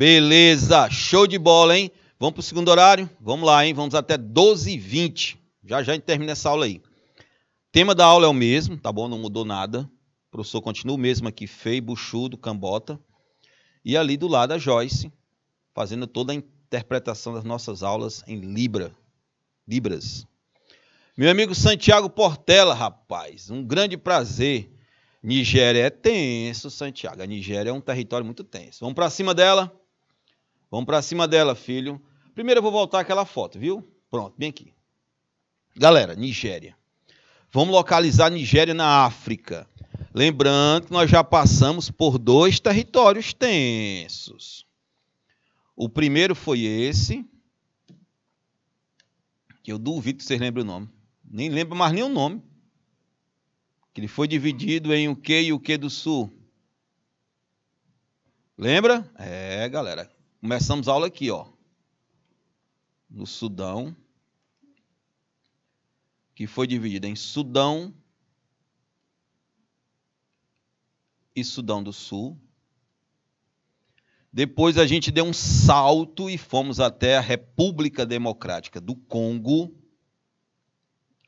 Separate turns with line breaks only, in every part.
Beleza, show de bola, hein? Vamos para o segundo horário? Vamos lá, hein? Vamos até 12h20. Já já a gente termina essa aula aí. Tema da aula é o mesmo, tá bom? Não mudou nada. O professor continua o mesmo aqui, feio, buchudo, cambota. E ali do lado a Joyce, fazendo toda a interpretação das nossas aulas em Libra. Libras. Meu amigo Santiago Portela, rapaz, um grande prazer. Nigéria é tenso, Santiago. A Nigéria é um território muito tenso. Vamos para cima dela. Vamos para cima dela, filho. Primeiro eu vou voltar aquela foto, viu? Pronto, bem aqui. Galera, Nigéria. Vamos localizar Nigéria na África. Lembrando que nós já passamos por dois territórios tensos. O primeiro foi esse, que eu duvido que vocês lembrem o nome. Nem lembro mais nem o nome. Que ele foi dividido em o que e o que do sul. Lembra? É, galera. Começamos a aula aqui, ó. No Sudão, que foi dividido em Sudão e Sudão do Sul. Depois a gente deu um salto e fomos até a República Democrática do Congo,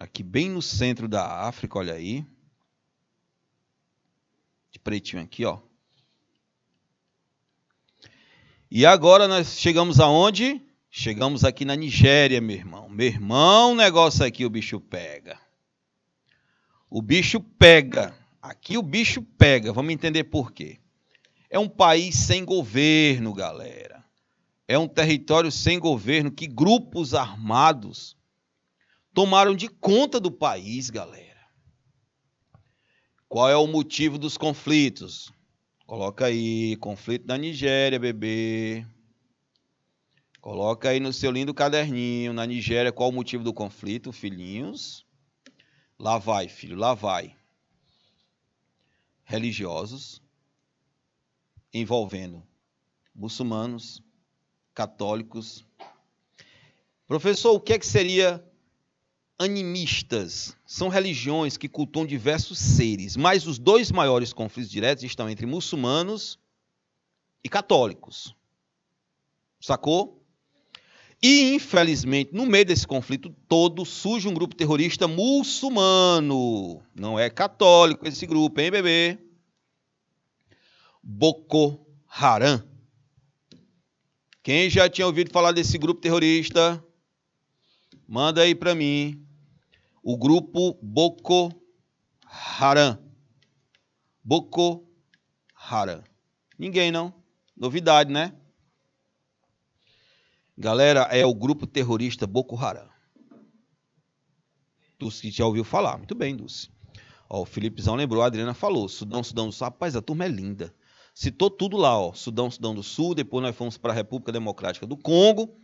aqui bem no centro da África, olha aí. De pretinho aqui, ó. E agora nós chegamos aonde? Chegamos aqui na Nigéria, meu irmão. Meu irmão, o negócio aqui o bicho pega. O bicho pega. Aqui o bicho pega. Vamos entender por quê. É um país sem governo, galera. É um território sem governo que grupos armados tomaram de conta do país, galera. Qual é o motivo dos conflitos? Coloca aí, conflito da Nigéria, bebê. Coloca aí no seu lindo caderninho, na Nigéria, qual o motivo do conflito, filhinhos. Lá vai, filho, lá vai. Religiosos envolvendo muçulmanos, católicos. Professor, o que, é que seria animistas são religiões que cultuam diversos seres, mas os dois maiores conflitos diretos estão entre muçulmanos e católicos. Sacou? E, infelizmente, no meio desse conflito todo, surge um grupo terrorista muçulmano. Não é católico esse grupo, hein, bebê? Boko Haram. Quem já tinha ouvido falar desse grupo terrorista? Manda aí para mim o grupo Boko Haram. Boko Haram. Ninguém não? Novidade, né? Galera, é o grupo terrorista Boko Haram. Dulce já ouviu falar. Muito bem, Dulce. Ó, o Felipezão lembrou, a Adriana falou. Sudão, Sudão do Sul. Rapaz, a turma é linda. Citou tudo lá, ó. Sudão, Sudão do Sul. Depois nós fomos para a República Democrática do Congo.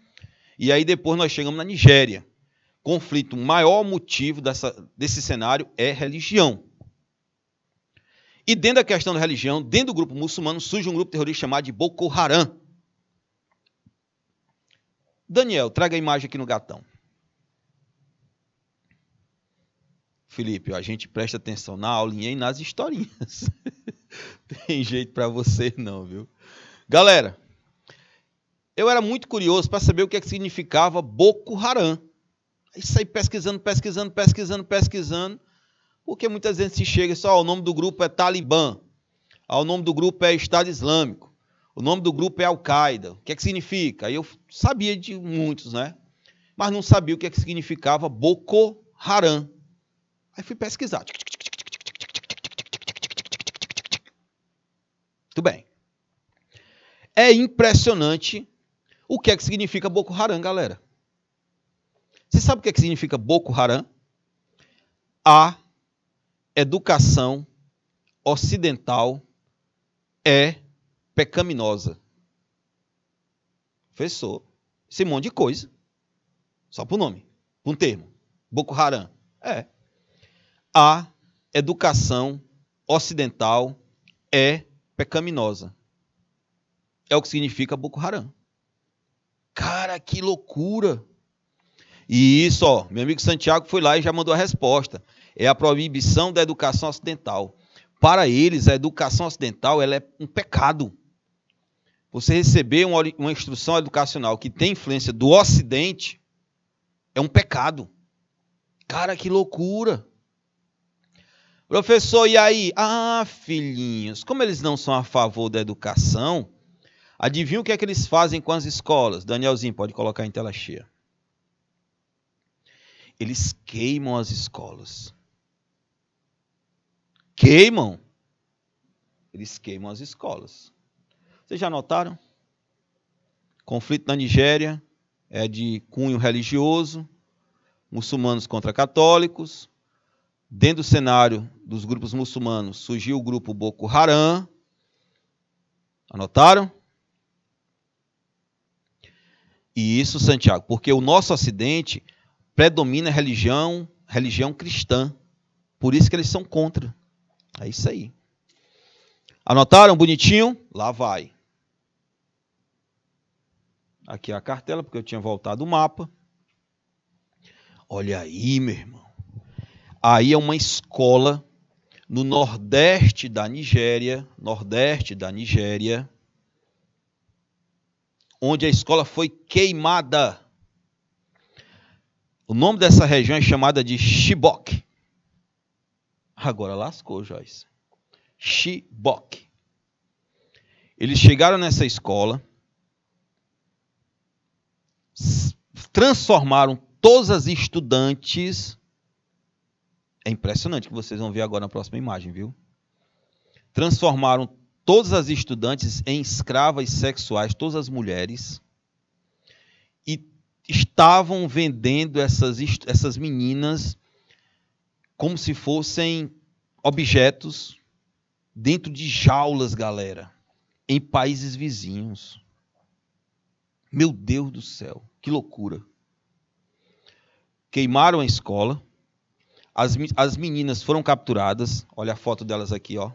E aí depois nós chegamos na Nigéria conflito, o maior motivo dessa, desse cenário é religião. E dentro da questão da religião, dentro do grupo muçulmano, surge um grupo terrorista chamado de Boko Haram. Daniel, traga a imagem aqui no gatão. Felipe, a gente presta atenção na aulinha e nas historinhas. Tem jeito para você não, viu? Galera, eu era muito curioso para saber o que, é que significava Boko Haram. Aí sai pesquisando, pesquisando, pesquisando, pesquisando. Porque muitas vezes se chega só, ó, o nome do grupo é Talibã. Ó, o nome do grupo é Estado Islâmico. O nome do grupo é Al-Qaeda. O que é que significa? Aí eu sabia de muitos, né? Mas não sabia o que é que significava Boko Haram. Aí fui pesquisar. Muito bem. É impressionante o que é que significa Boko Haram, galera. Você sabe o que, é que significa Boko Haram? A educação ocidental é pecaminosa. Professor, esse monte de coisa. Só por nome, por um termo. Boko Haram. É. A educação ocidental é pecaminosa. É o que significa Boko Haram. Cara, que loucura! E isso, ó, meu amigo Santiago foi lá e já mandou a resposta. É a proibição da educação ocidental. Para eles, a educação ocidental ela é um pecado. Você receber uma, uma instrução educacional que tem influência do Ocidente é um pecado. Cara, que loucura! Professor, e aí? Ah, filhinhos, como eles não são a favor da educação, adivinha o que é que eles fazem com as escolas? Danielzinho, pode colocar em tela cheia eles queimam as escolas. Queimam. Eles queimam as escolas. Vocês já notaram? Conflito na Nigéria é de cunho religioso, muçulmanos contra católicos. Dentro do cenário dos grupos muçulmanos surgiu o grupo Boko Haram. Anotaram? E isso, Santiago, porque o nosso acidente predomina a religião, religião cristã. Por isso que eles são contra. É isso aí. Anotaram bonitinho? Lá vai. Aqui é a cartela, porque eu tinha voltado o mapa. Olha aí, meu irmão. Aí é uma escola no nordeste da Nigéria, nordeste da Nigéria, onde a escola foi queimada. O nome dessa região é chamada de Shibok. Agora lascou, Joyce. Shibok. Eles chegaram nessa escola, transformaram todas as estudantes. É impressionante que vocês vão ver agora na próxima imagem, viu? Transformaram todas as estudantes em escravas sexuais, todas as mulheres estavam vendendo essas, essas meninas como se fossem objetos dentro de jaulas, galera, em países vizinhos. Meu Deus do céu, que loucura! Queimaram a escola, as, as meninas foram capturadas. Olha a foto delas aqui, ó.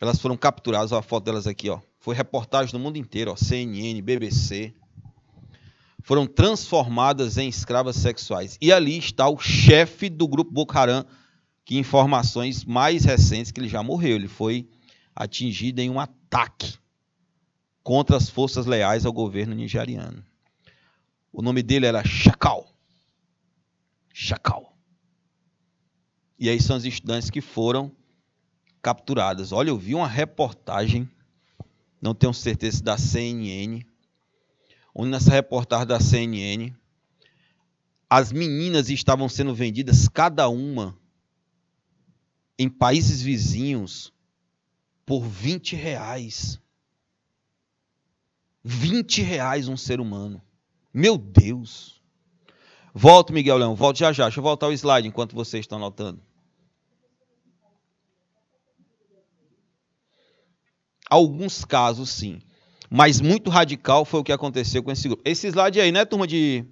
Elas foram capturadas, ó, a foto delas aqui, ó. Foi reportagem no mundo inteiro, ó, CNN, BBC. Foram transformadas em escravas sexuais. E ali está o chefe do grupo Boko Haram, que informações mais recentes que ele já morreu, ele foi atingido em um ataque contra as forças leais ao governo nigeriano. O nome dele era Chacal. Chacal. E aí são os estudantes que foram capturadas. Olha, eu vi uma reportagem, não tenho certeza da CNN, onde nessa reportagem da CNN as meninas estavam sendo vendidas cada uma em países vizinhos por 20 reais. 20 reais um ser humano. Meu Deus! Volto, Miguel Leão, volto já já. Deixa eu voltar o slide enquanto vocês estão anotando. Alguns casos, sim. Mas muito radical foi o que aconteceu com esse grupo. Esse slide aí, né, turma de.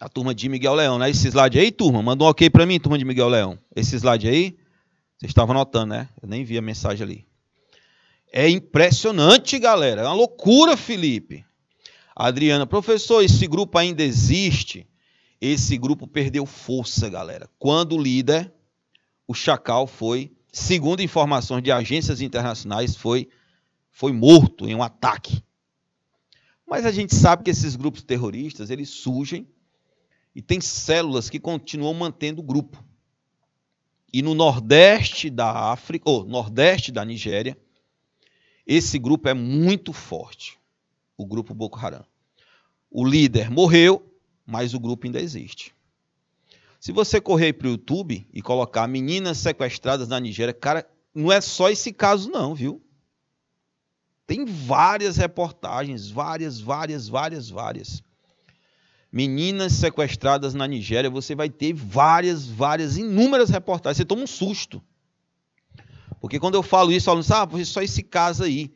A turma de Miguel Leão, né? Esse slide aí, turma, manda um ok para mim, turma de Miguel Leão. Esse slide aí, vocês estavam anotando, né? Eu nem vi a mensagem ali. É impressionante, galera. É uma loucura, Felipe. Adriana, professor, esse grupo ainda existe? Esse grupo perdeu força, galera. Quando o líder, o Chacal, foi segundo informações de agências internacionais, foi, foi morto em um ataque. Mas a gente sabe que esses grupos terroristas, eles surgem e tem células que continuam mantendo o grupo. E no nordeste da África, ou nordeste da Nigéria, esse grupo é muito forte, o grupo Boko Haram. O líder morreu, mas o grupo ainda existe. Se você correr para o YouTube e colocar meninas sequestradas na Nigéria, cara, não é só esse caso, não, viu? Tem várias reportagens, várias, várias, várias, várias. Meninas sequestradas na Nigéria, você vai ter várias, várias, inúmeras reportagens. Você toma um susto. Porque quando eu falo isso, o aluno ah, foi só esse caso aí,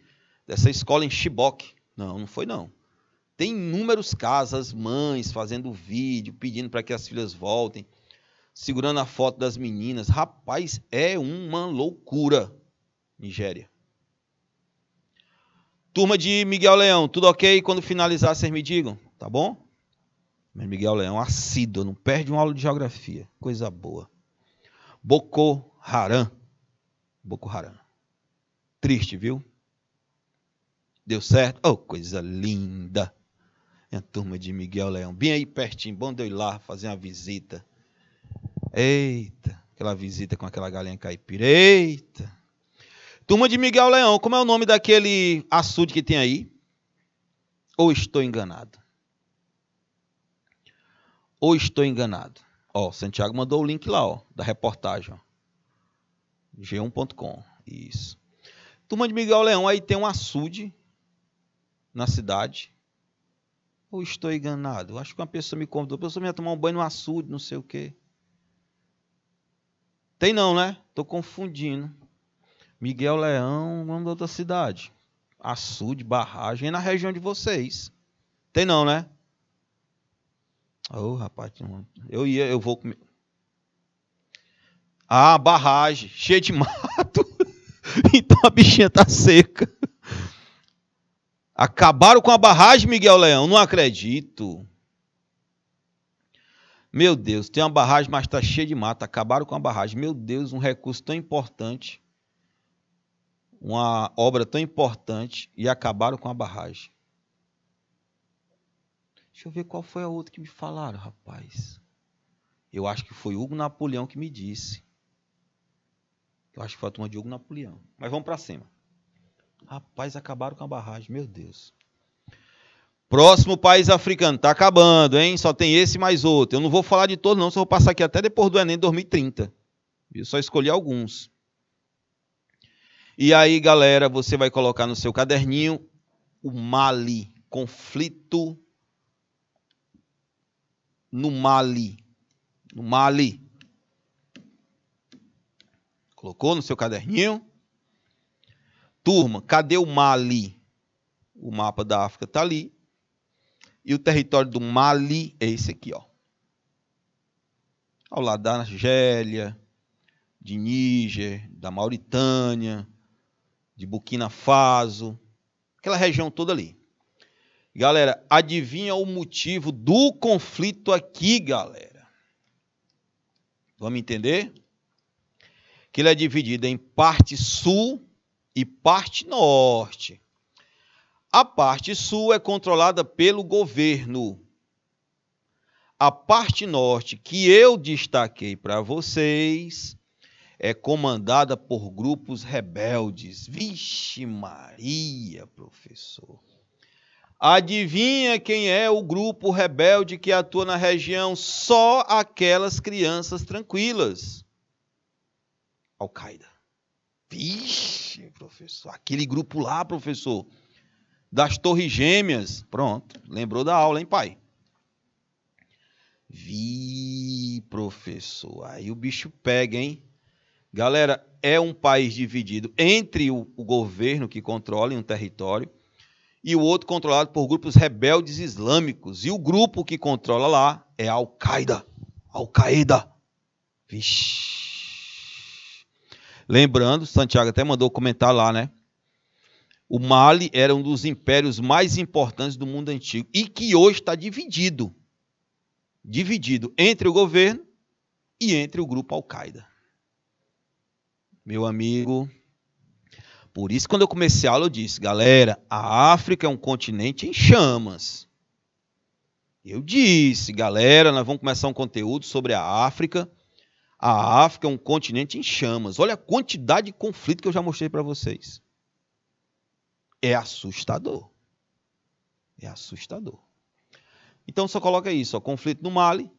dessa escola em Chibok. Não, não foi não. Tem inúmeros casos, as mães fazendo vídeo, pedindo para que as filhas voltem, segurando a foto das meninas. Rapaz, é uma loucura, Nigéria. Turma de Miguel Leão, tudo ok? Quando finalizar, vocês me digam, tá bom? Mas Miguel Leão, assíduo, não perde uma aula de geografia. Coisa boa. Boko Haram. Boko Haram. Triste, viu? Deu certo? Oh, coisa linda turma de Miguel Leão, bem aí pertinho, bom de eu ir lá fazer uma visita. Eita, aquela visita com aquela galinha caipira. Eita. Turma de Miguel Leão, como é o nome daquele açude que tem aí? Ou estou enganado? Ou estou enganado? Ó, Santiago mandou o link lá, ó, da reportagem, ó. g1.com. Isso. Turma de Miguel Leão, aí tem um açude na cidade ou estou enganado? Acho que uma pessoa me convidou, a pessoa ia tomar um banho no açude, não sei o quê. Tem não, né? Estou confundindo. Miguel Leão, nome da outra cidade. Açude, barragem, é na região de vocês. Tem não, né? Ô, oh, rapaz, eu ia, eu vou comer. Ah, barragem, cheia de mato. então a bichinha tá seca. Acabaram com a barragem, Miguel Leão. Não acredito. Meu Deus, tem uma barragem, mas está cheia de mata. Acabaram com a barragem. Meu Deus, um recurso tão importante. Uma obra tão importante. E acabaram com a barragem. Deixa eu ver qual foi a outra que me falaram, rapaz. Eu acho que foi Hugo Napoleão que me disse. Eu acho que foi a turma de Hugo Napoleão. Mas vamos para cima. Rapaz, acabaram com a barragem, meu Deus. Próximo país africano, tá acabando, hein? Só tem esse mais outro. Eu não vou falar de todos, não, só vou passar aqui até depois do Enem 2030. Eu só escolhi alguns. E aí, galera, você vai colocar no seu caderninho o Mali, conflito no Mali. No Mali. Colocou no seu caderninho? Turma, cadê o Mali? O mapa da África está ali. E o território do Mali é esse aqui, ó. Ao lado da Argélia, de Níger, da Mauritânia, de Burkina Faso, aquela região toda ali. Galera, adivinha o motivo do conflito aqui, galera? Vamos entender? Que ele é dividido em parte sul e parte norte. A parte sul é controlada pelo governo. A parte norte, que eu destaquei para vocês, é comandada por grupos rebeldes. Vixe Maria, professor. Adivinha quem é o grupo rebelde que atua na região? Só aquelas crianças tranquilas. Al-Qaeda. Vixe, professor, aquele grupo lá, professor, das Torres Gêmeas. Pronto, lembrou da aula, hein, pai? Vi, professor. Aí o bicho pega, hein? Galera, é um país dividido entre o, o governo que controla um território e o outro controlado por grupos rebeldes islâmicos. E o grupo que controla lá é a Al-Qaeda. Al-Qaeda. Vixe. Lembrando, Santiago até mandou comentar lá, né? O Mali era um dos impérios mais importantes do mundo antigo e que hoje está dividido dividido entre o governo e entre o grupo Al-Qaeda. Meu amigo, por isso, quando eu comecei a aula, eu disse: galera, a África é um continente em chamas. Eu disse, galera, nós vamos começar um conteúdo sobre a África a África é um continente em chamas. Olha a quantidade de conflito que eu já mostrei para vocês. É assustador. É assustador. Então só coloca isso, ó, conflito no Mali,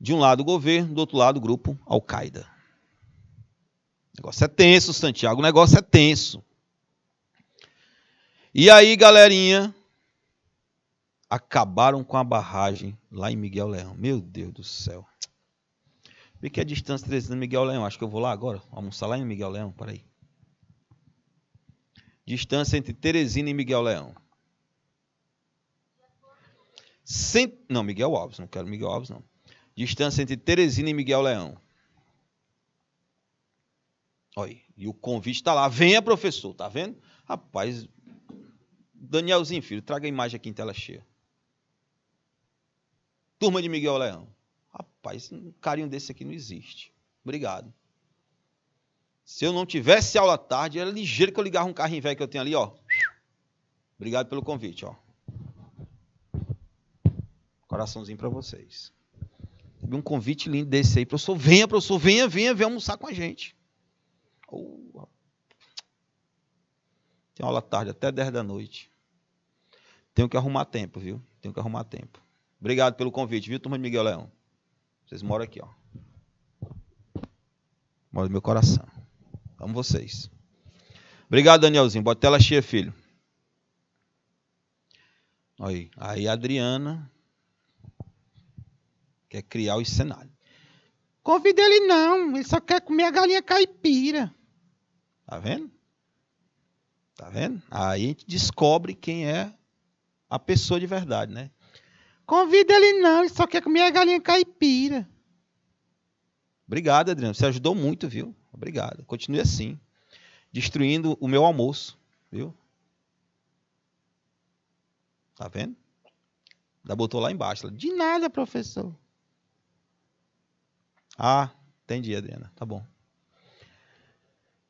de um lado o governo, do outro lado o grupo Al-Qaeda. O negócio é tenso, Santiago, o negócio é tenso. E aí, galerinha, acabaram com a barragem lá em Miguel Leão. Meu Deus do céu. Vê que a distância 300 Miguel Leão. Acho que eu vou lá agora. Almoçar lá em Miguel Leão. Peraí. Distância entre Teresina e Miguel Leão. Cent... Não, Miguel Alves. Não quero Miguel Alves, não. Distância entre Teresina e Miguel Leão. Olha, e o convite está lá. Venha, professor. Tá vendo? Rapaz, Danielzinho, filho, traga a imagem aqui em tela cheia. Turma de Miguel Leão pai, um carinho desse aqui não existe. Obrigado. Se eu não tivesse aula tarde, era ligeiro que eu ligava um carrinho velho que eu tenho ali, ó. Obrigado pelo convite, ó. Coraçãozinho para vocês. Teve um convite lindo desse aí, professor. Venha, professor, venha, venha, venha almoçar com a gente. Oh, tem aula tarde até 10 da noite. Tenho que arrumar tempo, viu? Tenho que arrumar tempo. Obrigado pelo convite, viu, turma de Miguel Leão? Vocês moram aqui, ó. Mora no meu coração. Amo vocês. Obrigado, Danielzinho. Bota tela cheia, filho. Aí, aí a Adriana quer criar o cenário. Convida ele não, ele só quer comer a galinha caipira. Tá vendo? Tá vendo? Aí a gente descobre quem é a pessoa de verdade, né? Convida ele não, ele só quer comer a galinha caipira. Obrigado, Adriano. Você ajudou muito, viu? Obrigado. Continue assim. Destruindo o meu almoço, viu? Tá vendo? Ainda botou lá embaixo. de nada, professor. Ah, entendi, Adriana. Tá bom.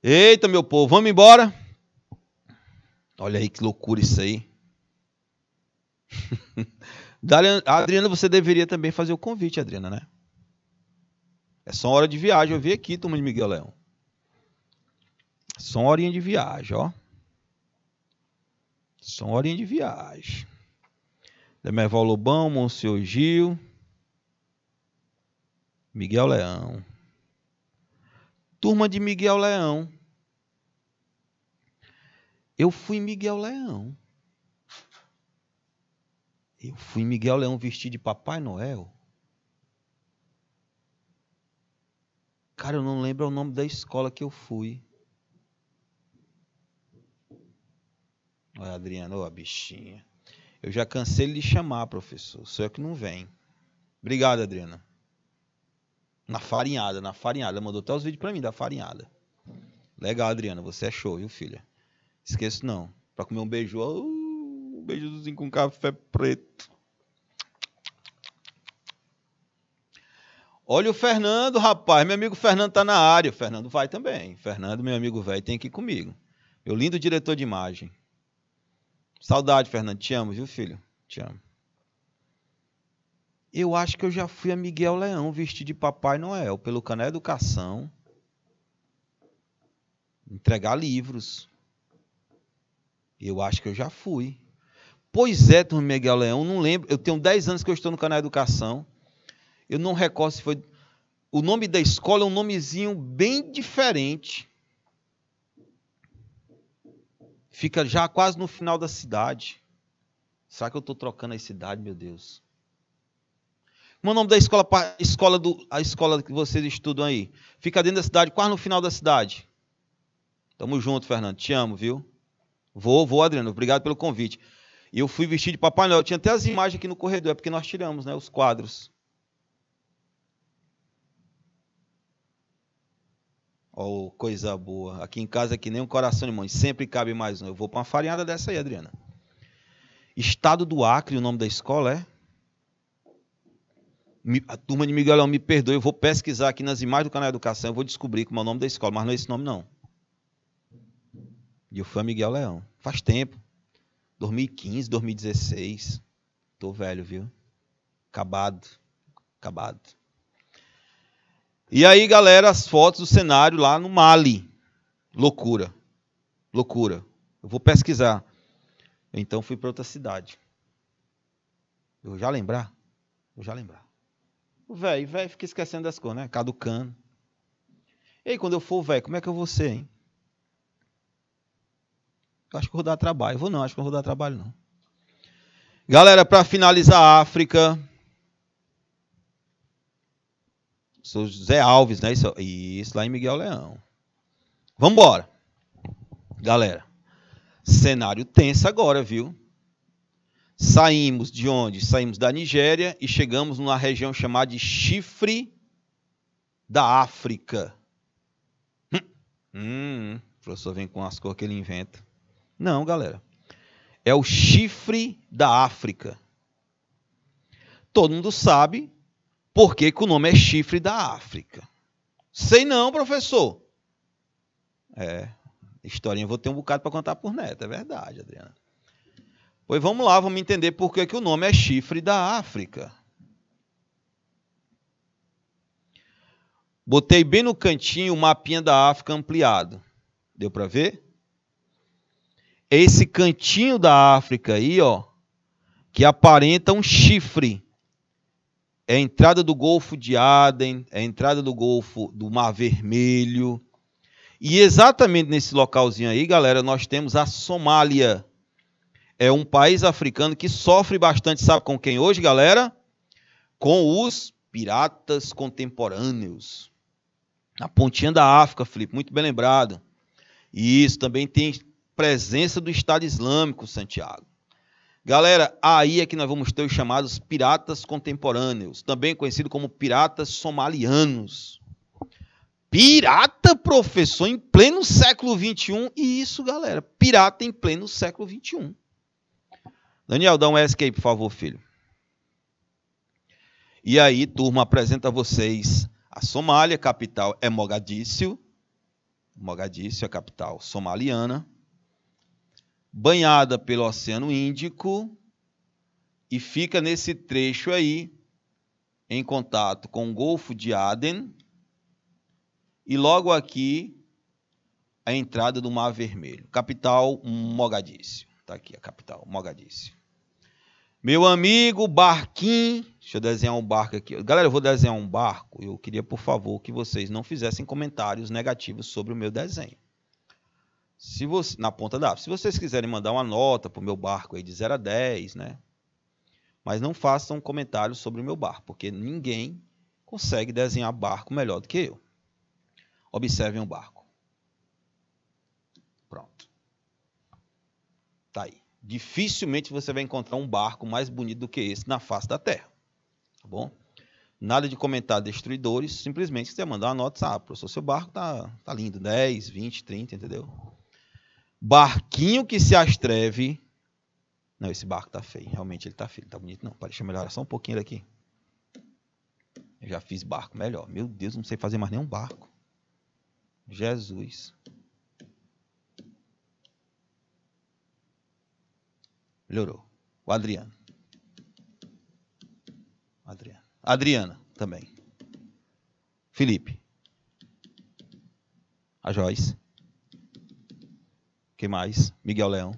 Eita, meu povo, vamos embora? Olha aí que loucura isso aí. Adriana, você deveria também fazer o convite, Adriana, né? É só uma hora de viagem. Eu vi aqui, turma de Miguel Leão. Só uma horinha de viagem, ó. Só uma horinha de viagem. Demerval Lobão, Monsenhor Gil. Miguel Leão. Turma de Miguel Leão. Eu fui Miguel Leão. Eu fui Miguel Leão vestido de Papai Noel. Cara, eu não lembro o nome da escola que eu fui. Olha, Adriana, ô, a bichinha. Eu já cansei de chamar, professor. Só é que não vem. Obrigado, Adriana. Na farinhada, na farinhada. Mandou até os vídeos pra mim da farinhada. Legal, Adriana. Você é show, viu, filha? Esqueço não. Pra comer um beijo, beijozinho com café preto. Olha o Fernando, rapaz. Meu amigo Fernando tá na área. O Fernando vai também. Fernando, meu amigo velho, tem aqui comigo. Meu lindo diretor de imagem. Saudade, Fernando. Te amo, viu, filho? Te amo. Eu acho que eu já fui a Miguel Leão vestido de Papai Noel pelo Canal Educação. Entregar livros. Eu acho que eu já fui. Pois é, turma Miguel Leão, não lembro. Eu tenho 10 anos que eu estou no canal Educação. Eu não recordo se foi. O nome da escola é um nomezinho bem diferente. Fica já quase no final da cidade. Será que eu estou trocando a cidade, meu Deus? Como é o nome da escola, escola do, a escola que vocês estudam aí? Fica dentro da cidade, quase no final da cidade. Tamo junto, Fernando. Te amo, viu? Vou, vou, Adriano. Obrigado pelo convite. E eu fui vestido de Papai Noel. Tinha até as imagens aqui no corredor, é porque nós tiramos né, os quadros. Oh, coisa boa. Aqui em casa, é que nem um coração de mãe. Sempre cabe mais um. Eu vou para uma farinhada dessa aí, Adriana. Estado do Acre, o nome da escola é? a turma de Miguel Leão, me perdoe, eu vou pesquisar aqui nas imagens do canal Educação, eu vou descobrir como é o nome da escola, mas não é esse nome, não. E eu fui a Miguel Leão. Faz tempo. 2015, 2016. Tô velho, viu? Acabado. Acabado. E aí, galera, as fotos do cenário lá no Mali. Loucura. Loucura. Eu vou pesquisar. Então fui para outra cidade. Eu já lembrar? Eu já lembrar. O velho, velho, fica esquecendo das coisas, né? Caducando. E aí, quando eu for, velho, como é que eu vou ser, hein? acho que vou dar trabalho. Vou não, acho que não vou dar trabalho não. Galera, para finalizar a África, sou José Alves, né? Isso, isso lá em Miguel Leão. Vamos embora. Galera, cenário tenso agora, viu? Saímos de onde? Saímos da Nigéria e chegamos numa região chamada de Chifre da África. Hum, o hum, hum. professor vem com as cores que ele inventa. Não, galera. É o chifre da África. Todo mundo sabe por que, que o nome é chifre da África. Sei não, professor. É, historinha vou ter um bocado para contar por neto, é verdade, Adriana. Pois vamos lá, vamos entender por que, que o nome é chifre da África. Botei bem no cantinho o mapinha da África ampliado. Deu para ver? esse cantinho da África aí, ó, que aparenta um chifre. É a entrada do Golfo de Aden, é a entrada do Golfo do Mar Vermelho. E exatamente nesse localzinho aí, galera, nós temos a Somália. É um país africano que sofre bastante, sabe com quem hoje, galera? Com os piratas contemporâneos. Na pontinha da África, Felipe, muito bem lembrado. E isso também tem presença do Estado Islâmico, Santiago. Galera, aí é que nós vamos ter os chamados piratas contemporâneos, também conhecido como piratas somalianos. Pirata, professor, em pleno século XXI. E isso, galera, pirata em pleno século XXI. Daniel, dá um ESC aí, por favor, filho. E aí, turma, apresenta a vocês a Somália, capital é Mogadíscio. Mogadíscio, é a capital somaliana banhada pelo Oceano Índico e fica nesse trecho aí em contato com o Golfo de Aden e logo aqui a entrada do Mar Vermelho, capital Mogadíscio. Tá aqui a capital, Mogadíscio. Meu amigo Barquim, deixa eu desenhar um barco aqui. Galera, eu vou desenhar um barco. Eu queria, por favor, que vocês não fizessem comentários negativos sobre o meu desenho. Se você, na ponta da Se vocês quiserem mandar uma nota para o meu barco aí de 0 a 10, né? Mas não façam comentários sobre o meu barco, porque ninguém consegue desenhar barco melhor do que eu. Observem o barco. Pronto. Tá aí. Dificilmente você vai encontrar um barco mais bonito do que esse na face da Terra. Tá bom? Nada de comentar destruidores, simplesmente você mandar uma nota, sabe, ah, professor, seu barco tá, tá lindo, 10, 20, 30, entendeu? Barquinho que se astreve. Não, esse barco tá feio. Realmente ele tá feio. Ele tá bonito, não. Para, deixa eu melhorar só um pouquinho daqui. Eu já fiz barco melhor. Meu Deus, não sei fazer mais nenhum barco. Jesus. Melhorou. O Adriano. Adriano. Adriana também. Felipe. A Joyce. Quem mais? Miguel Leão.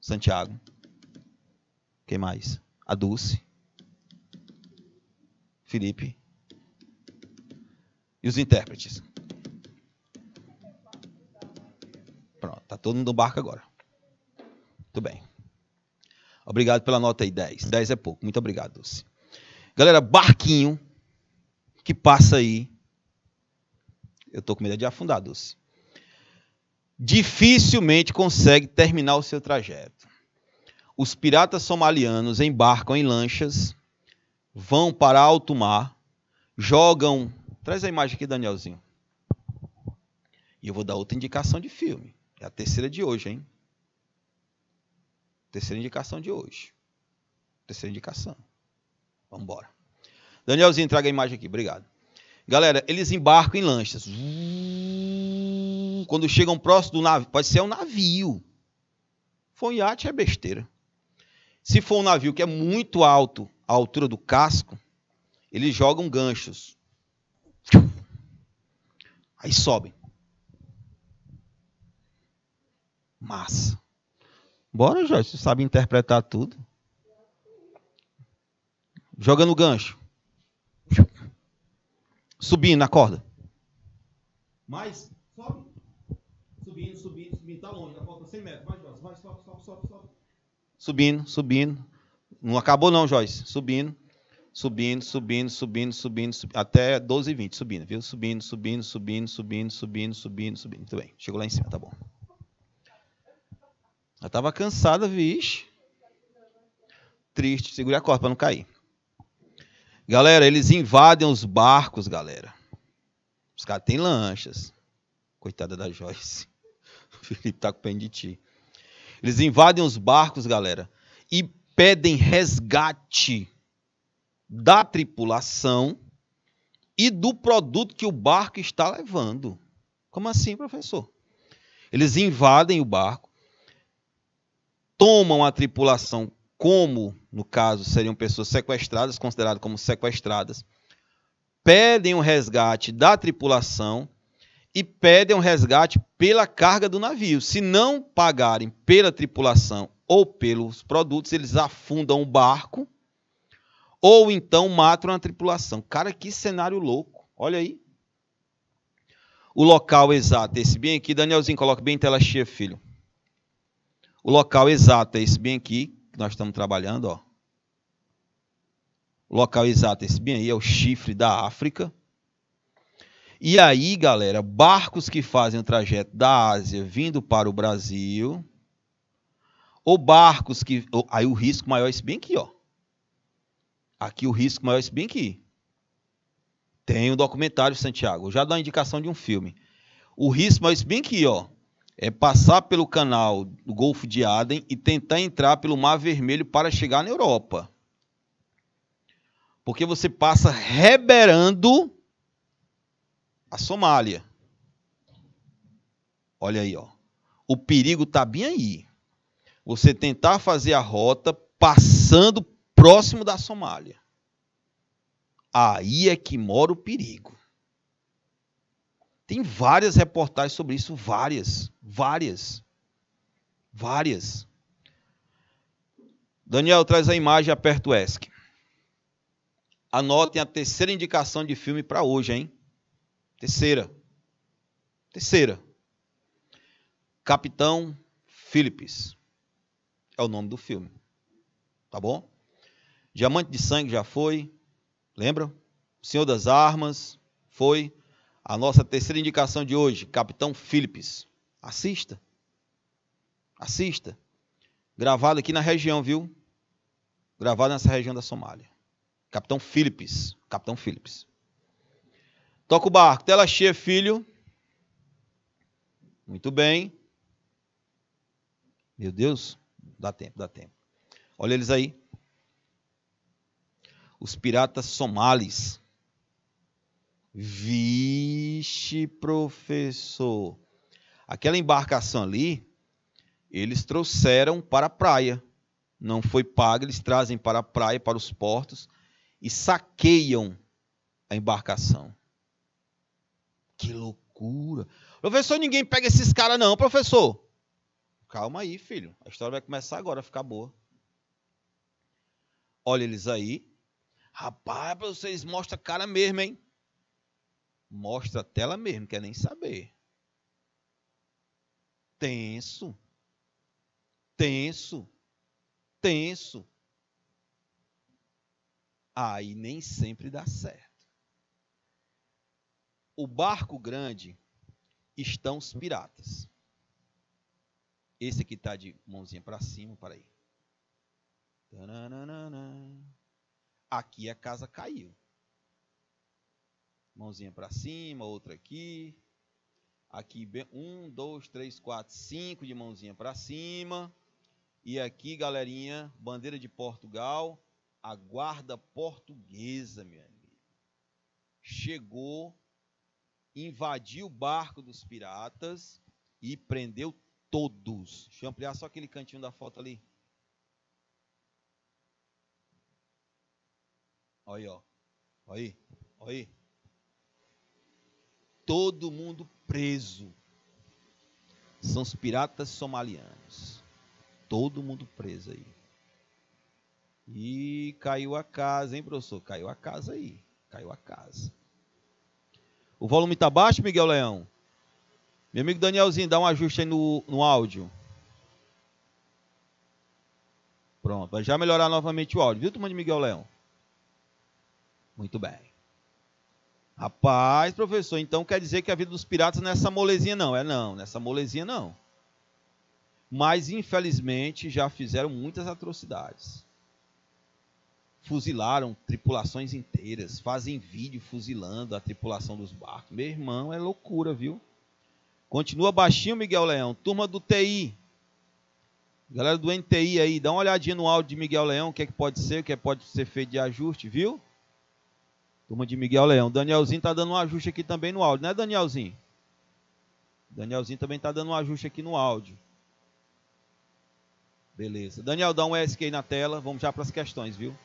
Santiago. Quem mais? A Dulce. Felipe. E os intérpretes. Pronto, tá todo mundo no barco agora. Muito bem. Obrigado pela nota aí, 10. 10 é pouco. Muito obrigado, Dulce. Galera, barquinho que passa aí. Eu tô com medo de afundar, Dulce dificilmente consegue terminar o seu trajeto. Os piratas somalianos embarcam em lanchas, vão para alto mar, jogam. Traz a imagem aqui, Danielzinho. E eu vou dar outra indicação de filme. É a terceira de hoje, hein? Terceira indicação de hoje. Terceira indicação. Vamos embora. Danielzinho, traga a imagem aqui. Obrigado. Galera, eles embarcam em lanchas. Quando chegam próximo do navio, pode ser um navio. foi um iate é besteira. Se for um navio que é muito alto, a altura do casco, eles jogam ganchos. Aí sobem. Massa. Bora, Jorge, você sabe interpretar tudo. Joga no gancho subindo na corda. Mais, sobe. Subindo, subindo, subindo. Está longe, na falta 100 metros. mais Joyce, Mais, sobe, sobe, sobe, sobe. Subindo, subindo. Não acabou não, Joyce. Subindo, subindo, subindo, subindo, subindo, subindo. até 12 e 20, subindo, viu? Subindo, subindo, subindo, subindo, subindo, subindo, subindo. Muito bem, chegou lá em cima, tá bom. Ela estava cansada, vixe. Triste, segurei a corda para não cair. Galera, eles invadem os barcos, galera. Os caras têm lanchas. Coitada da Joyce. O Felipe tá com pena de ti. Eles invadem os barcos, galera, e pedem resgate da tripulação e do produto que o barco está levando. Como assim, professor? Eles invadem o barco, tomam a tripulação como no caso seriam pessoas sequestradas, consideradas como sequestradas, pedem um resgate da tripulação e pedem um resgate pela carga do navio. Se não pagarem pela tripulação ou pelos produtos, eles afundam o barco ou então matam a tripulação. Cara, que cenário louco. Olha aí. O local exato, é esse bem aqui, Danielzinho, coloca bem em tela cheia, filho. O local exato é esse bem aqui, que nós estamos trabalhando, ó. Local exato, esse bem aí é o chifre da África. E aí, galera, barcos que fazem o trajeto da Ásia vindo para o Brasil, ou barcos que. aí o risco maior é esse bem aqui, ó. Aqui o risco maior é esse bem aqui. Tem um documentário, Santiago. já dá uma indicação de um filme. O risco maior é esse bem aqui, ó é passar pelo canal do Golfo de Aden e tentar entrar pelo Mar Vermelho para chegar na Europa. Porque você passa reberando a Somália. Olha aí, ó. O perigo tá bem aí. Você tentar fazer a rota passando próximo da Somália. Aí é que mora o perigo. Tem várias reportagens sobre isso, várias, várias, várias. Daniel, traz a imagem e aperta o ESC. Anotem a terceira indicação de filme para hoje, hein? Terceira. Terceira. Capitão Phillips. É o nome do filme. Tá bom? Diamante de Sangue já foi. Lembra? Senhor das Armas foi. A nossa terceira indicação de hoje, Capitão Phillips. Assista. Assista. Gravado aqui na região, viu? Gravado nessa região da Somália. Capitão Phillips. Capitão Phillips. Toca o barco. Tela cheia, filho. Muito bem. Meu Deus. Dá tempo, dá tempo. Olha eles aí. Os piratas somalis. Vi Vixe, professor, aquela embarcação ali, eles trouxeram para a praia. Não foi paga, eles trazem para a praia, para os portos e saqueiam a embarcação. Que loucura! Professor, ninguém pega esses caras, não, professor. Calma aí, filho. A história vai começar agora, ficar boa. Olha eles aí. Rapaz, vocês mostram cara mesmo, hein? Mostra a tela mesmo, quer nem saber. Tenso. Tenso. Tenso. Aí ah, nem sempre dá certo. O barco grande estão os piratas. Esse aqui tá de mãozinha para cima, para aí. Aqui a casa caiu. Mãozinha para cima, outra aqui. Aqui, um, dois, três, quatro, cinco de mãozinha para cima. E aqui, galerinha, bandeira de Portugal, a guarda portuguesa, minha amiga. Chegou, invadiu o barco dos piratas e prendeu todos. Deixa eu ampliar só aquele cantinho da foto ali. Olha aí, ó. Olha aí, olha aí todo mundo preso. São os piratas somalianos. Todo mundo preso aí. E caiu a casa, hein, professor? Caiu a casa aí. Caiu a casa. O volume está baixo, Miguel Leão? Meu amigo Danielzinho, dá um ajuste aí no, no áudio. Pronto, vai já melhorar novamente o áudio, viu, turma de Miguel Leão? Muito bem. Rapaz, professor, então quer dizer que a vida dos piratas não é essa molezinha, não. É não, nessa é molezinha não. Mas, infelizmente, já fizeram muitas atrocidades. Fuzilaram tripulações inteiras, fazem vídeo fuzilando a tripulação dos barcos. Meu irmão, é loucura, viu? Continua baixinho, Miguel Leão. Turma do TI. Galera do NTI aí, dá uma olhadinha no áudio de Miguel Leão, o que é que pode ser, o que é pode ser feito de ajuste, viu? Turma de Miguel Leão. Danielzinho está dando um ajuste aqui também no áudio, né, Danielzinho? Danielzinho também está dando um ajuste aqui no áudio. Beleza. Daniel, dá um ESC aí na tela. Vamos já para as questões, viu?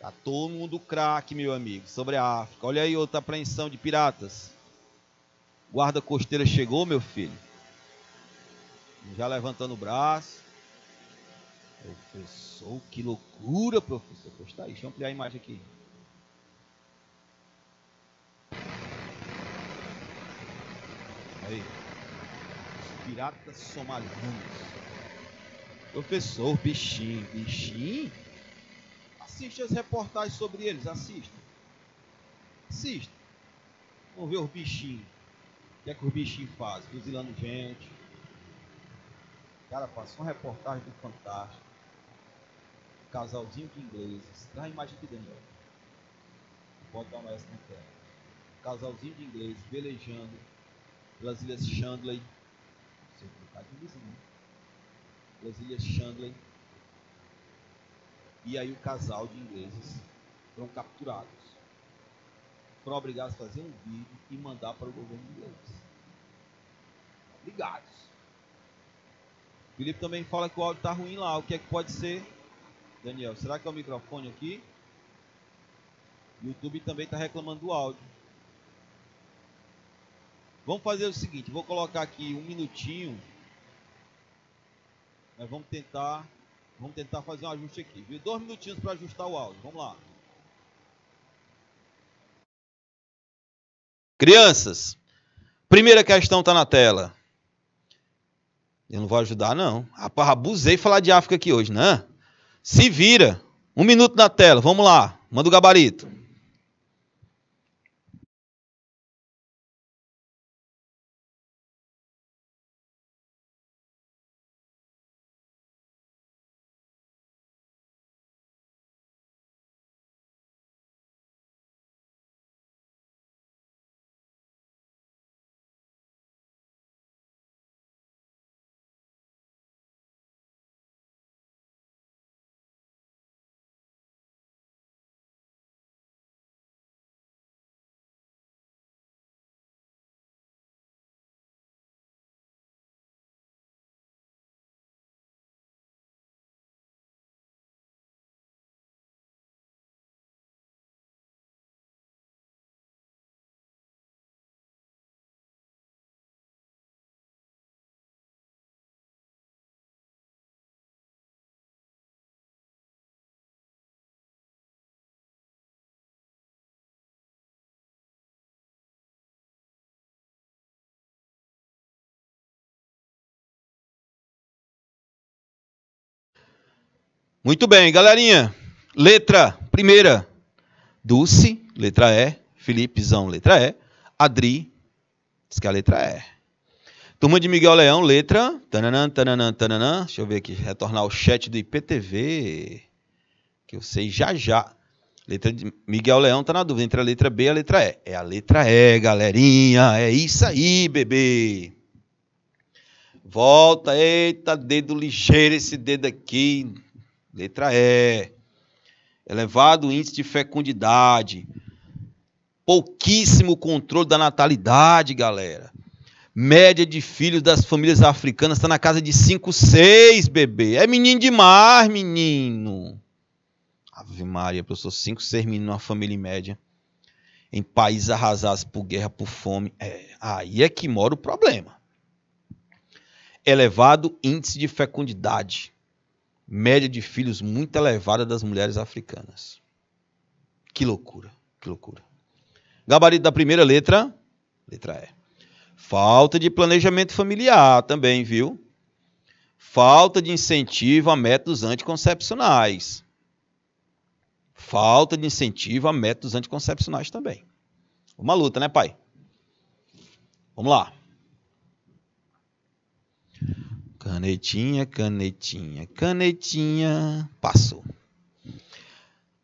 Tá todo mundo craque, meu amigo, sobre a África. Olha aí outra apreensão de piratas. Guarda costeira chegou, meu filho. Já levantando o braço. Professor, que loucura, professor. Poxa, tá aí, deixa eu ampliar a imagem aqui. Aí. Os piratas somalianos. Professor, bichinho, bichinho? Assiste as reportagens sobre eles, assista. Assista. Vamos ver os bichinhos. O que é que os bichinhos fazem? Fuzilando gente. Cara, passou uma reportagem do Fantástico. casalzinho de ingleses. Dá a é imagem aqui dentro. Pode dar uma essa na tela. casalzinho de ingleses velejando pelas ilhas Chandler, pelas né? ilhas Chandler. E aí o casal de ingleses foram capturados. Foram obrigados a fazer um vídeo e mandar para o governo inglês. Obrigados. Felipe também fala que o áudio está ruim lá. O que é que pode ser? Daniel, será que é o microfone aqui? YouTube também está reclamando do áudio. Vamos fazer o seguinte, vou colocar aqui um minutinho. mas vamos tentar, vamos tentar fazer um ajuste aqui. Viu? Dois minutinhos para ajustar o áudio. Vamos lá. Crianças, primeira questão está na tela. Eu não vou ajudar, não. Rapaz, abusei falar de África aqui hoje, né? Se vira. Um minuto na tela, vamos lá. Manda o gabarito. Muito bem, galerinha. Letra primeira. Dulce, letra E. Felipezão, letra E. Adri, diz que é a letra E. Turma de Miguel Leão, letra. Tananã, tananã, tananã. Deixa eu ver aqui, retornar o chat do IPTV. Que eu sei já já. Letra de Miguel Leão tá na dúvida entre a letra B e a letra E. É a letra E, galerinha. É isso aí, bebê. Volta. Eita, dedo ligeiro esse dedo aqui. Letra E. Elevado índice de fecundidade. Pouquíssimo controle da natalidade, galera. Média de filhos das famílias africanas está na casa de 5, 6, bebê. É menino demais, menino. Ave Maria, professor, 5, 6 meninos numa família em média. Em países arrasados por guerra, por fome. É, aí é que mora o problema. Elevado índice de fecundidade média de filhos muito elevada das mulheres africanas. Que loucura, que loucura. Gabarito da primeira letra, letra E. Falta de planejamento familiar também, viu? Falta de incentivo a métodos anticoncepcionais. Falta de incentivo a métodos anticoncepcionais também. Uma luta, né, pai? Vamos lá. Canetinha, canetinha, canetinha. Passou.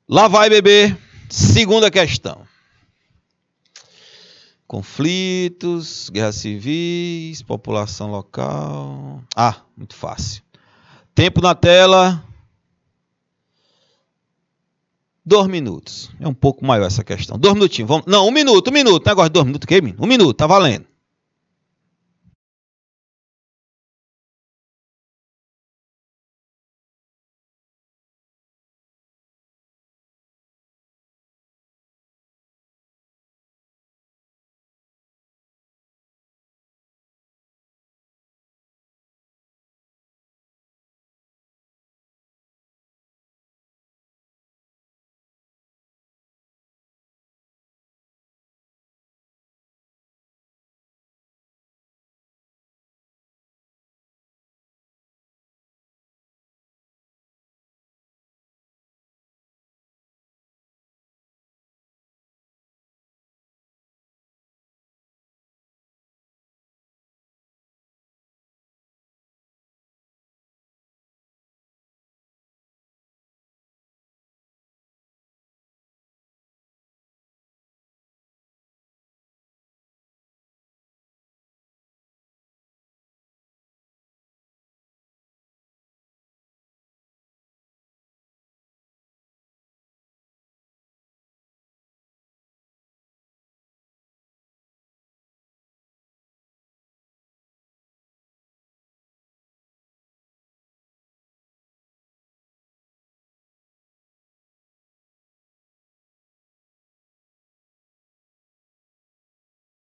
Lá vai, bebê. Segunda questão. Conflitos, guerras civis, população local. Ah, muito fácil. Tempo na tela. Dois minutos. É um pouco maior essa questão. Dois minutinhos. Vamos... Não, um minuto, um minuto. Negócio de dois minutos, que, é Um minuto, tá valendo.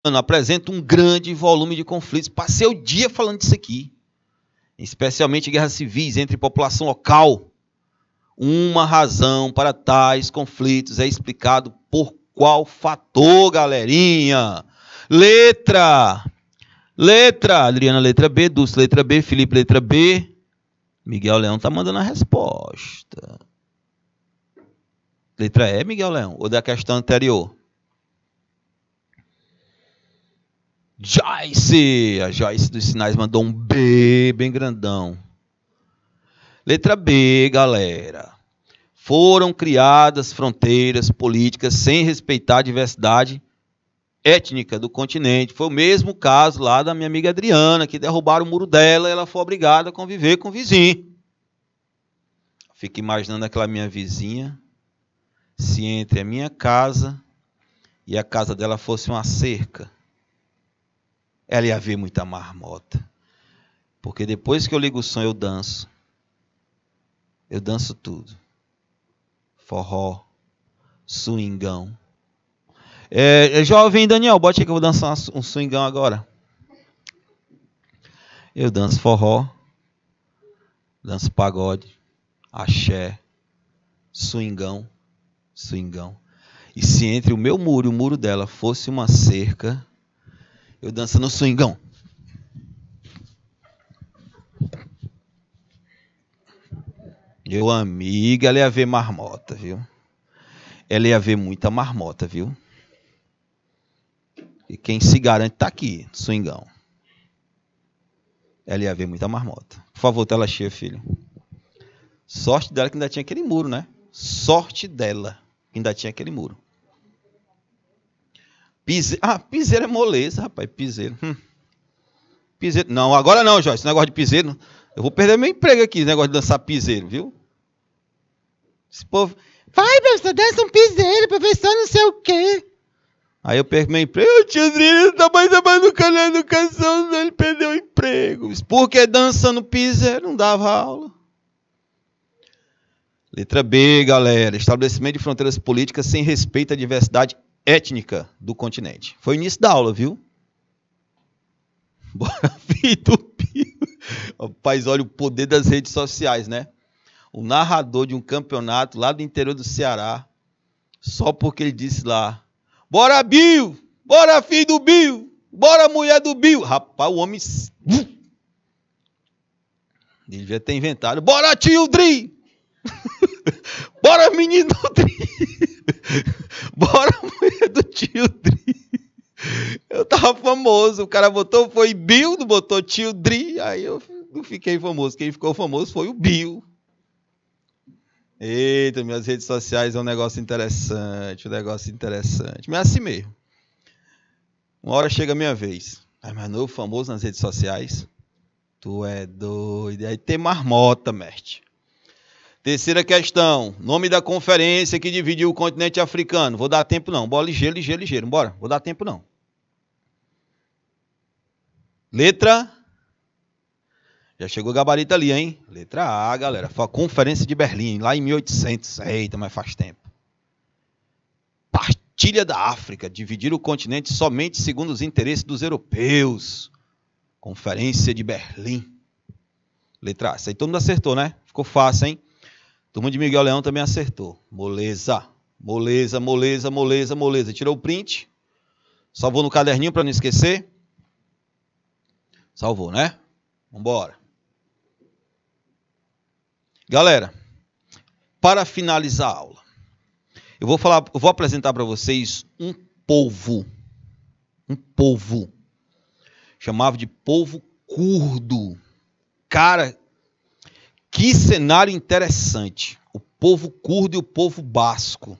ano apresenta um grande volume de conflitos. Passei o dia falando disso aqui. Especialmente guerras civis entre população local. Uma razão para tais conflitos é explicado por qual fator, galerinha? Letra. Letra. Adriana, letra B. Dulce, letra B. Felipe, letra B. Miguel Leão tá mandando a resposta. Letra E, Miguel Leão, ou da questão anterior? Joyce! A Joyce dos sinais mandou um B bem grandão. Letra B, galera. Foram criadas fronteiras políticas sem respeitar a diversidade étnica do continente. Foi o mesmo caso lá da minha amiga Adriana, que derrubaram o muro dela e ela foi obrigada a conviver com o vizinho. Fico imaginando aquela minha vizinha, se entre a minha casa e a casa dela fosse uma cerca ela ia ver muita marmota. Porque depois que eu ligo o som, eu danço. Eu danço tudo. Forró, swingão. É, é jovem Daniel, bote aí que eu vou dançar um swingão agora. Eu danço forró, danço pagode, axé, swingão, swingão. E se entre o meu muro e o muro dela fosse uma cerca, eu danço no swingão. Meu amigo, ela ia ver marmota, viu? Ela ia ver muita marmota, viu? E quem se garante tá aqui, swingão. Ela ia ver muita marmota. Por favor, tela cheia, filho. Sorte dela que ainda tinha aquele muro, né? Sorte dela que ainda tinha aquele muro. Piseiro, Ah, piseiro é moleza, rapaz. piseiro. Hum. Piseiro. Não, agora não, Joyce. Esse negócio de piseiro. Eu vou perder meu emprego aqui, esse negócio de dançar piseiro, viu? Esse povo. Vai, professor, dança um piseiro, professor, não sei o quê. Aí eu perco meu emprego. O tio Drino tá mais amando no canal de educação, né? ele perdeu o emprego. Porque dançando piseiro não dava aula. Letra B, galera. Estabelecimento de fronteiras políticas sem respeito à diversidade étnica do continente. Foi o início da aula, viu? Bora entupir. Rapaz, olha o poder das redes sociais, né? O narrador de um campeonato lá do interior do Ceará, só porque ele disse lá: Bora, Bill! Bora, filho do Bill! Bora, mulher do Bill! Rapaz, o homem. Ele devia ter inventado: Bora, tio Dri! Bora, menino Dri! Bora mulher do tio Dri. Eu tava famoso. O cara botou, foi Bill, botou tio Dri. Aí eu não fiquei famoso. Quem ficou famoso foi o Bill. Eita, minhas redes sociais é um negócio interessante. Um negócio interessante. Mas é assim mesmo. Uma hora chega a minha vez. Aí, mas novo famoso nas redes sociais. Tu é doido. Aí tem marmota, mestre. Terceira questão, nome da conferência que dividiu o continente africano. Vou dar tempo não, bora ligeiro, ligeiro, ligeiro, bora. Vou dar tempo não. Letra já chegou o gabarito ali, hein? Letra A, galera. Foi a Conferência de Berlim, lá em 1800. Eita, mas faz tempo. Partilha da África. Dividir o continente somente segundo os interesses dos europeus. Conferência de Berlim. Letra A. Isso aí todo mundo acertou, né? Ficou fácil, hein? Turma de Miguel Leão também acertou. Moleza, moleza, moleza, moleza, moleza. Tirou o print. Salvou no caderninho para não esquecer. Salvou, né? Vambora. Galera, para finalizar a aula, eu vou falar, eu vou apresentar para vocês um povo, um povo chamava de povo curdo. Cara, que cenário interessante. O povo curdo e o povo basco.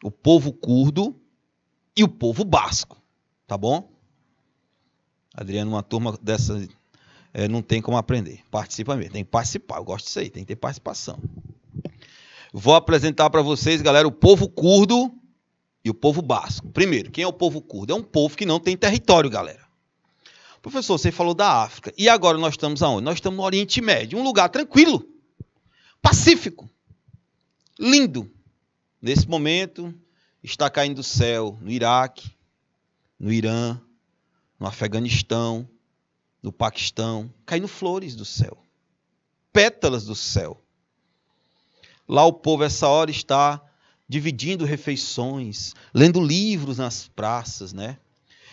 O povo curdo e o povo basco. Tá bom? Adriano, uma turma dessa é, não tem como aprender. Participa mesmo. Tem que participar. Eu gosto disso aí. Tem que ter participação. Vou apresentar para vocês, galera, o povo curdo e o povo basco. Primeiro, quem é o povo curdo? É um povo que não tem território, galera. Professor, você falou da África. E agora nós estamos aonde? Nós estamos no Oriente Médio, um lugar tranquilo, pacífico, lindo. Nesse momento, está caindo o céu no Iraque, no Irã, no Afeganistão, no Paquistão, caindo flores do céu, pétalas do céu. Lá o povo, essa hora, está dividindo refeições, lendo livros nas praças, né?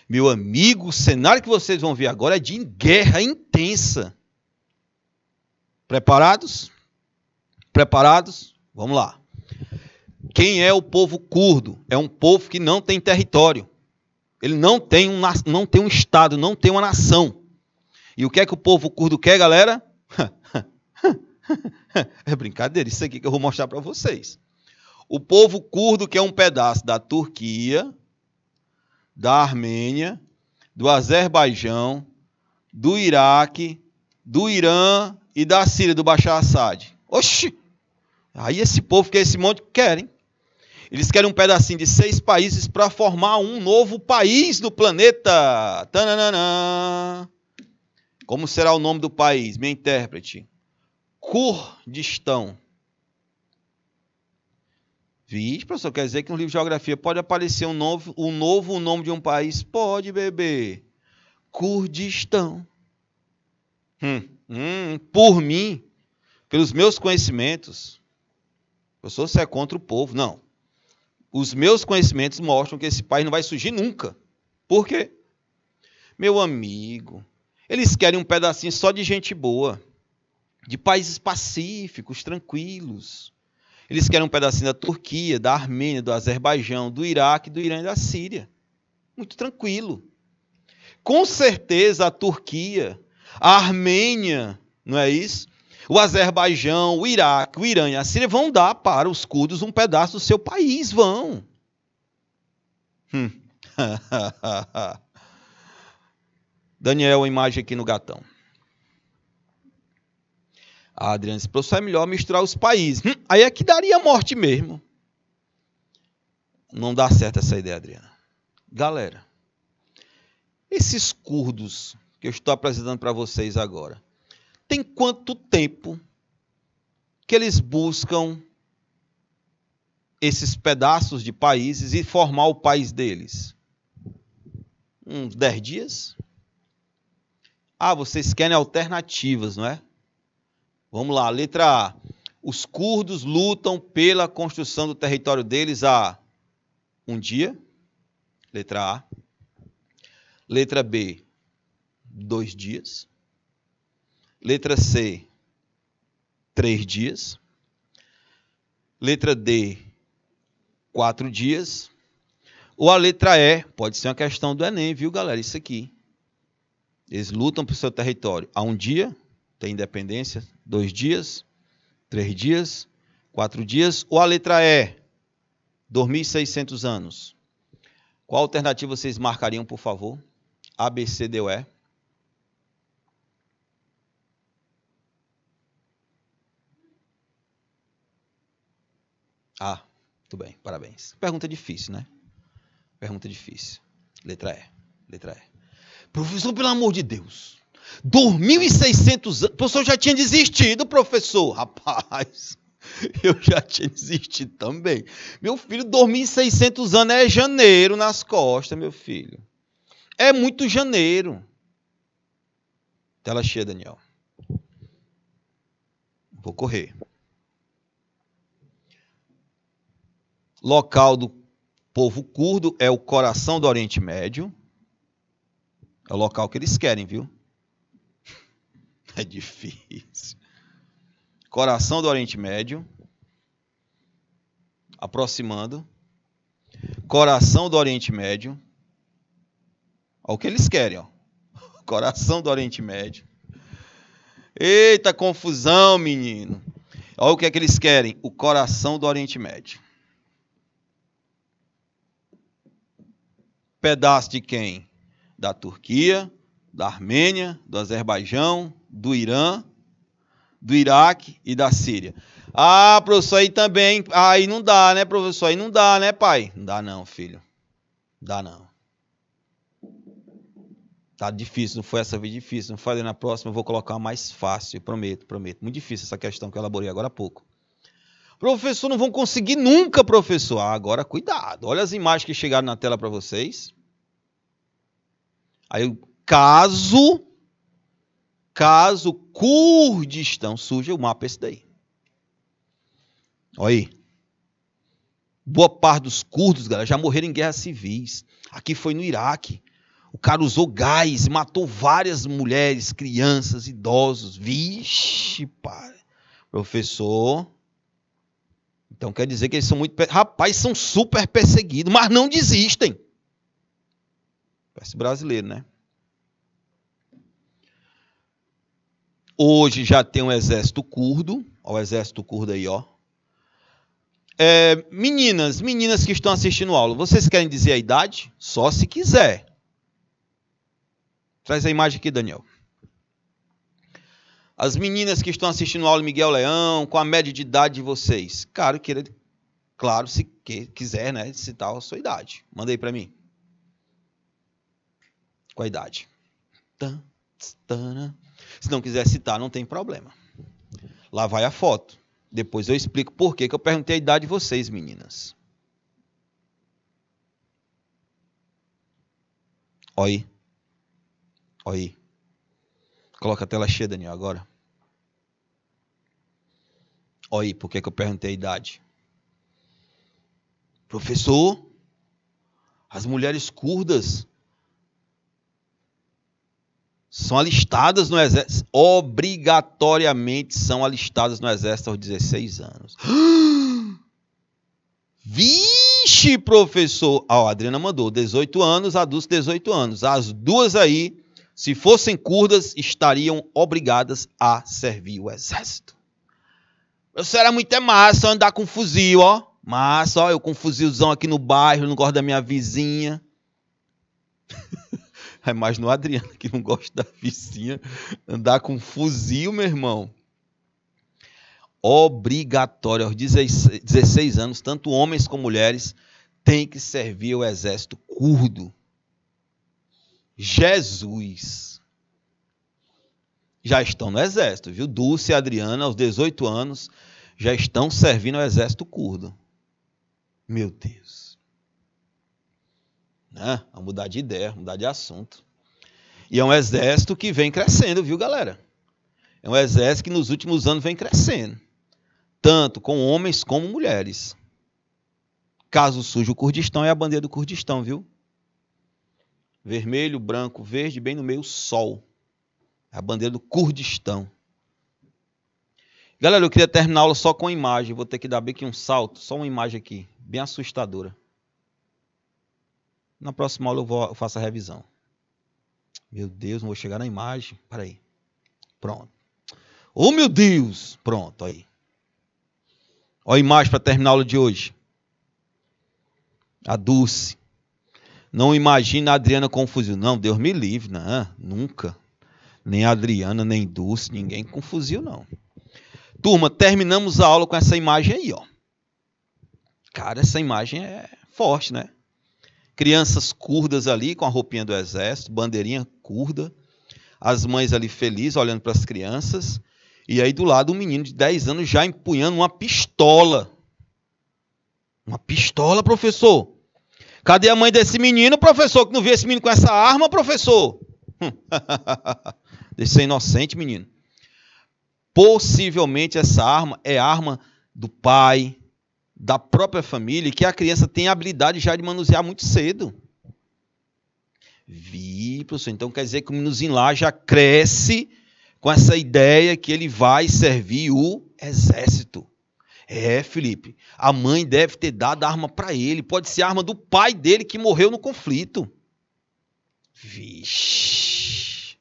Meu amigo, o cenário que vocês vão ver agora é de guerra intensa. Preparados? Preparados? Vamos lá. Quem é o povo curdo? É um povo que não tem território. Ele não tem um, não tem um Estado, não tem uma nação. E o que é que o povo curdo quer, galera? é brincadeira, isso aqui que eu vou mostrar para vocês. O povo curdo quer um pedaço da Turquia, da Armênia, do Azerbaijão, do Iraque, do Irã e da Síria, do Bashar Assad. Oxi! Aí esse povo que é esse monte querem. Eles querem um pedacinho de seis países para formar um novo país do planeta. Tananana. Como será o nome do país? Minha intérprete. Kurdistão. Vixe, professor, quer dizer que no livro de geografia pode aparecer um novo, um novo nome de um país? Pode, bebê. Kurdistão. Hum, hum, por mim, pelos meus conhecimentos, professor, você é contra o povo. Não. Os meus conhecimentos mostram que esse país não vai surgir nunca. Por quê? Meu amigo, eles querem um pedacinho só de gente boa, de países pacíficos, tranquilos. Eles querem um pedacinho da Turquia, da Armênia, do Azerbaijão, do Iraque, do Irã e da Síria. Muito tranquilo. Com certeza a Turquia, a Armênia, não é isso? O Azerbaijão, o Iraque, o Irã e a Síria vão dar para os curdos um pedaço do seu país, vão. Hum. Daniel, a imagem aqui no gatão. Adriana disse, professor, é melhor misturar os países. Hum, aí é que daria morte mesmo. Não dá certo essa ideia, Adriana. Galera, esses curdos que eu estou apresentando para vocês agora, tem quanto tempo que eles buscam esses pedaços de países e formar o país deles? Uns 10 dias? Ah, vocês querem alternativas, não é? Vamos lá, letra A. Os curdos lutam pela construção do território deles há um dia. Letra A. Letra B, dois dias. Letra C, três dias. Letra D, quatro dias. Ou a letra E, pode ser uma questão do Enem, viu, galera? Isso aqui. Eles lutam pelo seu território há um dia, tem independência, Dois dias? Três dias? Quatro dias? Ou a letra E? 2.600 anos. Qual alternativa vocês marcariam, por favor? A, B, C, D, E. Ah, Tudo bem, parabéns. Pergunta difícil, né? Pergunta difícil. Letra E. Letra E. Professor, pelo amor de Deus. 2.600 anos. Professor, eu já tinha desistido, professor. Rapaz, eu já tinha desistido também. Meu filho, 2.600 anos é janeiro nas costas, meu filho. É muito janeiro. Tela cheia, Daniel. Vou correr. Local do povo curdo é o coração do Oriente Médio. É o local que eles querem, viu? é difícil. Coração do Oriente Médio, aproximando. Coração do Oriente Médio. Olha o que eles querem, ó. Coração do Oriente Médio. Eita confusão, menino. Olha o que é que eles querem, o coração do Oriente Médio. Pedaço de quem? Da Turquia, da Armênia, do Azerbaijão, do Irã, do Iraque e da Síria. Ah, professor, aí também. Aí não dá, né, professor? Aí não dá, né, pai? Não dá, não, filho. Não dá, não. Tá difícil, não foi essa vez difícil. Não falei na próxima, eu vou colocar mais fácil. Prometo, prometo. Muito difícil essa questão que eu elaborei agora há pouco. Professor, não vão conseguir nunca, professor. Ah, agora cuidado. Olha as imagens que chegaram na tela para vocês. Aí caso caso Kurdistão surja, o mapa é esse daí. Olha aí. Boa parte dos curdos, galera, já morreram em guerras civis. Aqui foi no Iraque. O cara usou gás, matou várias mulheres, crianças, idosos. Vixe, pai. Professor. Então quer dizer que eles são muito. Rapaz, são super perseguidos, mas não desistem. Parece brasileiro, né? Hoje já tem um exército curdo, o exército curdo aí, ó. É, meninas, meninas que estão assistindo aula, vocês querem dizer a idade? Só se quiser. Traz a imagem aqui, Daniel. As meninas que estão assistindo aula Miguel Leão, com a média de idade de vocês. Claro, queira, claro se que, quiser, né, citar a sua idade. Manda aí para mim. Qual a idade. Tan, tana, se não quiser citar, não tem problema. Lá vai a foto. Depois eu explico por que eu perguntei a idade de vocês, meninas. Oi. Oi. Coloca a tela cheia, Daniel, agora. Oi, por que eu perguntei a idade? Professor, as mulheres curdas são alistadas no exército, obrigatoriamente são alistadas no exército aos 16 anos. Vixe, professor! Ah, a Adriana mandou 18 anos, adultos 18 anos. As duas aí, se fossem curdas, estariam obrigadas a servir o exército. Isso era muito é massa andar com fuzil, ó. Massa, ó, eu com fuzilzão aqui no bairro, não gosto da minha vizinha. É mais no Adriano, que não gosta da vizinha, andar com um fuzil, meu irmão. Obrigatório, aos 16, 16 anos, tanto homens como mulheres, têm que servir o exército curdo. Jesus. Já estão no exército, viu? Dulce e Adriana, aos 18 anos, já estão servindo o exército curdo. Meu Deus né? a mudar de ideia, mudar de assunto. E é um exército que vem crescendo, viu, galera? É um exército que nos últimos anos vem crescendo, tanto com homens como mulheres. Caso surja o Kurdistão, é a bandeira do Kurdistão, viu? Vermelho, branco, verde, bem no meio, sol. É a bandeira do Kurdistão. Galera, eu queria terminar a aula só com uma imagem. Vou ter que dar bem aqui um salto, só uma imagem aqui, bem assustadora. Na próxima aula eu, vou, eu faço a revisão. Meu Deus, não vou chegar na imagem. Peraí. Pronto. Oh, meu Deus! Pronto, aí. Olha a imagem para terminar a aula de hoje. A Dulce. Não imagina a Adriana com fuzil. Não, Deus me livre. Não, né? nunca. Nem a Adriana, nem Dulce, ninguém com fuzil, não. Turma, terminamos a aula com essa imagem aí, ó. Cara, essa imagem é forte, né? crianças curdas ali com a roupinha do exército, bandeirinha curda, as mães ali felizes olhando para as crianças, e aí do lado um menino de 10 anos já empunhando uma pistola. Uma pistola, professor. Cadê a mãe desse menino, professor, que não viu esse menino com essa arma, professor? Hum. Deixa ser inocente, menino. Possivelmente essa arma é arma do pai, da própria família que a criança tem a habilidade já de manusear muito cedo. Vi, professor, então quer dizer que o meninozinho lá já cresce com essa ideia que ele vai servir o exército. É, Felipe, a mãe deve ter dado a arma para ele, pode ser a arma do pai dele que morreu no conflito. Vixe.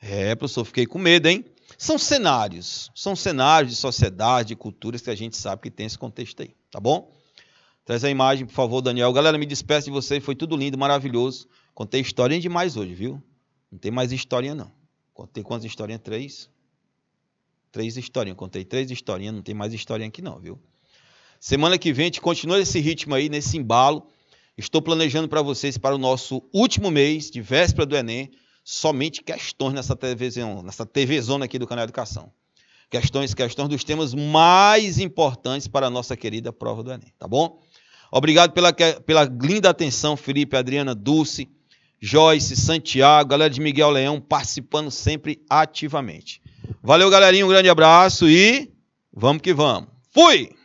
É, professor, fiquei com medo, hein? São cenários, são cenários de sociedade, de culturas que a gente sabe que tem esse contexto aí, tá bom? Traz a imagem, por favor, Daniel. Galera, me despeço de vocês, foi tudo lindo, maravilhoso. Contei historinha demais hoje, viu? Não tem mais historinha, não. Contei quantas historinhas? Três? Três historinhas. Contei três historinhas, não tem mais historinha aqui, não, viu? Semana que vem a gente continua esse ritmo aí, nesse embalo. Estou planejando para vocês para o nosso último mês de véspera do Enem somente questões nessa TV, nessa TVzona aqui do canal Educação. Questões, questões dos temas mais importantes para a nossa querida prova do Enem, tá bom? Obrigado pela, pela linda atenção, Felipe, Adriana, Dulce, Joyce, Santiago, galera de Miguel Leão participando sempre ativamente. Valeu, galerinha, um grande abraço e vamos que vamos. Fui!